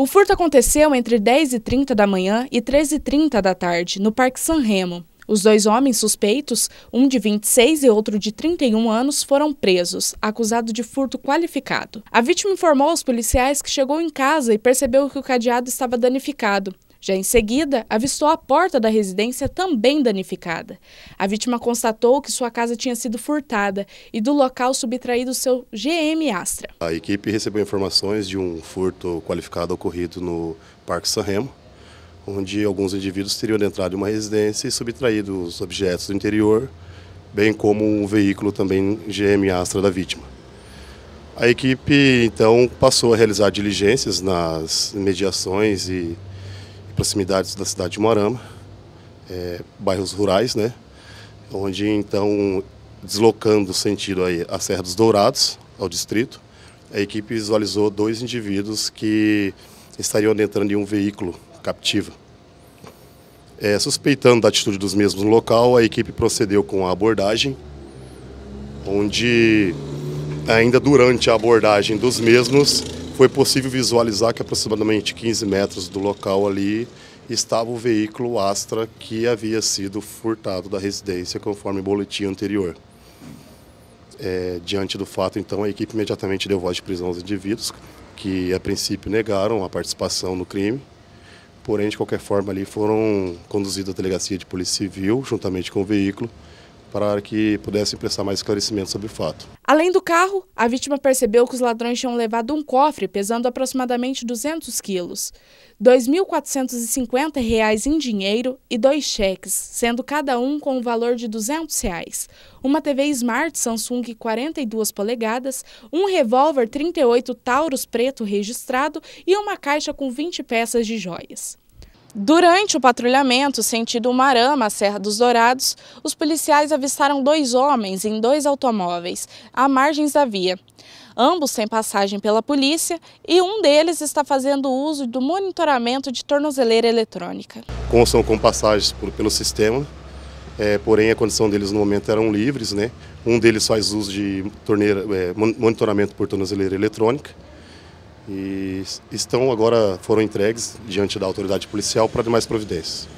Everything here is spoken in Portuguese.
O furto aconteceu entre 10h30 da manhã e 13h30 da tarde, no Parque San Remo. Os dois homens suspeitos, um de 26 e outro de 31 anos, foram presos, acusados de furto qualificado. A vítima informou aos policiais que chegou em casa e percebeu que o cadeado estava danificado já em seguida, avistou a porta da residência também danificada. A vítima constatou que sua casa tinha sido furtada e do local subtraído seu GM Astra. A equipe recebeu informações de um furto qualificado ocorrido no Parque Sanremo, onde alguns indivíduos teriam entrado em uma residência e subtraído os objetos do interior, bem como um veículo também GM Astra da vítima. A equipe então passou a realizar diligências nas mediações e proximidades da cidade de Morama, é, bairros rurais, né? Onde então, deslocando sentido aí a Serra dos Dourados, ao distrito, a equipe visualizou dois indivíduos que estariam adentrando em um veículo captivo. É, suspeitando da atitude dos mesmos no local, a equipe procedeu com a abordagem, onde ainda durante a abordagem dos mesmos, foi possível visualizar que aproximadamente 15 metros do local ali estava o veículo Astra que havia sido furtado da residência, conforme o boletim anterior. É, diante do fato, então, a equipe imediatamente deu voz de prisão aos indivíduos, que a princípio negaram a participação no crime, porém, de qualquer forma, ali foram conduzidos à delegacia de polícia civil, juntamente com o veículo, para que pudesse prestar mais esclarecimento sobre o fato. Além do carro, a vítima percebeu que os ladrões tinham levado um cofre pesando aproximadamente 200 quilos, R$ 2.450 em dinheiro e dois cheques, sendo cada um com o um valor de R$ 200, reais, uma TV Smart Samsung 42 polegadas, um revólver 38 Taurus preto registrado e uma caixa com 20 peças de joias. Durante o patrulhamento sentido Marama, Serra dos Dourados, os policiais avistaram dois homens em dois automóveis, à margem da via. Ambos sem passagem pela polícia e um deles está fazendo uso do monitoramento de tornozeleira eletrônica. Constam com passagens por, pelo sistema, é, porém a condição deles no momento eram livres. né? Um deles faz uso de torneira, é, monitoramento por tornozeleira eletrônica e estão agora foram entregues diante da autoridade policial para demais providências.